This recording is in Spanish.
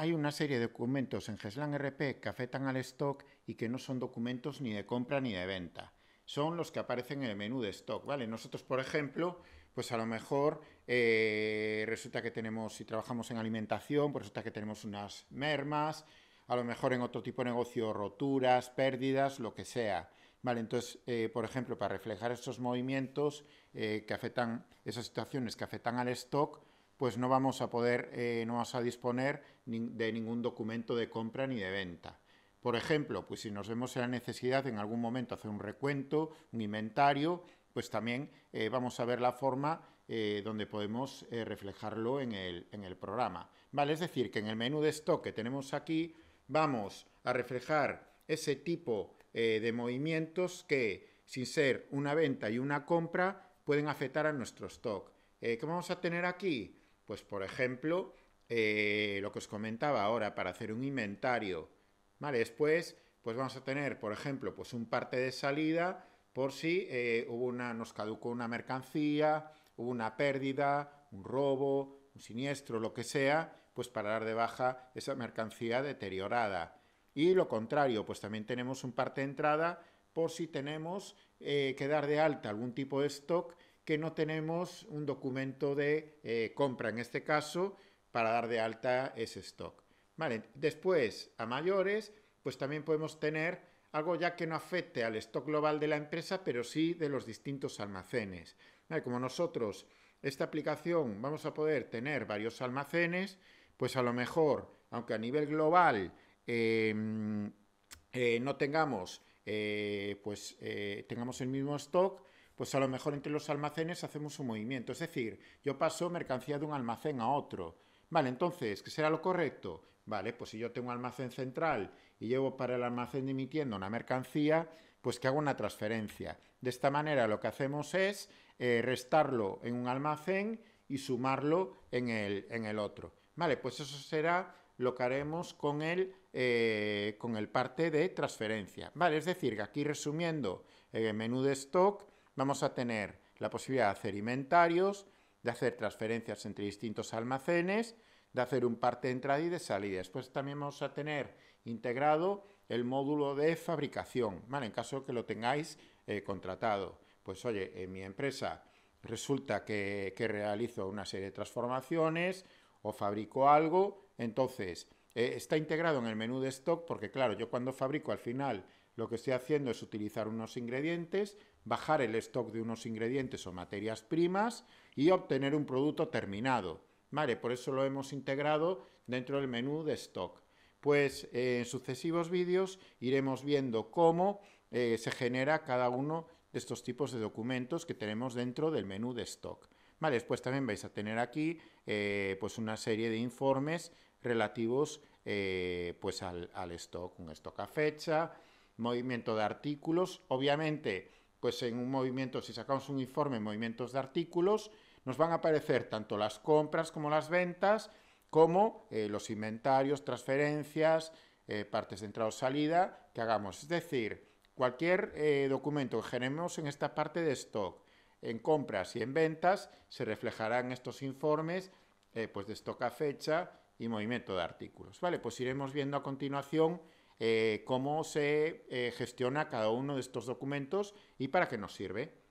hay una serie de documentos en Geslan RP que afectan al stock y que no son documentos ni de compra ni de venta. Son los que aparecen en el menú de stock, ¿vale? Nosotros, por ejemplo, pues a lo mejor eh, resulta que tenemos, si trabajamos en alimentación, pues resulta que tenemos unas mermas, a lo mejor en otro tipo de negocio roturas, pérdidas, lo que sea. Vale, entonces, eh, por ejemplo, para reflejar estos movimientos eh, que afectan, esas situaciones que afectan al stock, pues no vamos a poder, eh, no vamos a disponer de ningún documento de compra ni de venta. Por ejemplo, pues si nos vemos en la necesidad en algún momento hacer un recuento, un inventario, pues también eh, vamos a ver la forma eh, donde podemos reflejarlo en el, programa. ¿Vale? Es decir, que en el menú de stock que tenemos aquí vamos a reflejar ese tipo de movimientos que, sin ser una venta y una compra, pueden afectar a nuestro stock. ¿Qué vamos a tener aquí? Pues por ejemplo, eh, lo que os comentaba ahora para hacer un inventario, ¿vale? Después, pues vamos a tener, por ejemplo, pues un parte de salida por si eh, hubo una, nos caducó una mercancía, hubo una pérdida, un robo, un siniestro, lo que sea, pues para dar de baja esa mercancía deteriorada. Y lo contrario, pues también tenemos un parte de entrada por si tenemos eh, que dar de alta algún tipo de stock que no tenemos un documento de eh, compra, en este caso, para dar de alta ese stock. después, a mayores, pues también podemos tener algo ya que no afecte al stock global de la empresa, pero sí de los distintos almacenes. Como nosotros, esta aplicación, vamos a poder tener varios almacenes, pues a lo mejor, aunque a nivel global em, eh, no tengamos, eh, pues, tengamos el mismo stock, pues a lo mejor entre los almacenes hacemos un movimiento. Es decir, yo paso mercancía de un almacén a otro. Vale, entonces, ¿qué será lo correcto? Vale, pues si yo tengo un almacén central y llevo para el almacén de mi tienda una mercancía, pues que hago una transferencia. De esta manera lo que hacemos es eh, restarlo en un almacén y sumarlo en el, otro. Vale, pues eso será lo que haremos con el, eh, con el parte de transferencia. Vale, es decir, que aquí resumiendo, el eh, menú de stock, vamos a tener la posibilidad de hacer inventarios, de hacer transferencias entre distintos almacenes, de hacer un parte de entrada y de salida. Después también vamos a tener integrado el módulo de fabricación, En caso que lo tengáis eh, contratado. Pues oye, en mi empresa resulta que, que realizo una serie de transformaciones o fabrico algo, entonces eh, está integrado en el menú de stock porque, claro, yo cuando fabrico al final lo que estoy haciendo es utilizar unos ingredientes, bajar el stock de unos ingredientes o materias primas y obtener un producto terminado. por eso lo hemos integrado dentro del menú de stock. Pues eh, en sucesivos vídeos iremos viendo cómo eh, se genera cada uno de estos tipos de documentos que tenemos dentro del menú de stock. después también vais a tener aquí pues una serie de informes relativos eh, pues al, stock, un stock a fecha, movimiento de artículos. Obviamente, pues en un movimiento, si sacamos un informe en movimientos de artículos, nos van a aparecer tanto las compras como las ventas, como eh, los inventarios, transferencias, eh, partes de entrada o salida que hagamos. Es decir, cualquier documento que generemos en esta parte de stock, en compras y en ventas, se reflejarán estos informes pues de stock a fecha, y movimiento de artículos. Vale, pues iremos viendo a continuación eh, cómo se eh, gestiona cada uno de estos documentos y para qué nos sirve.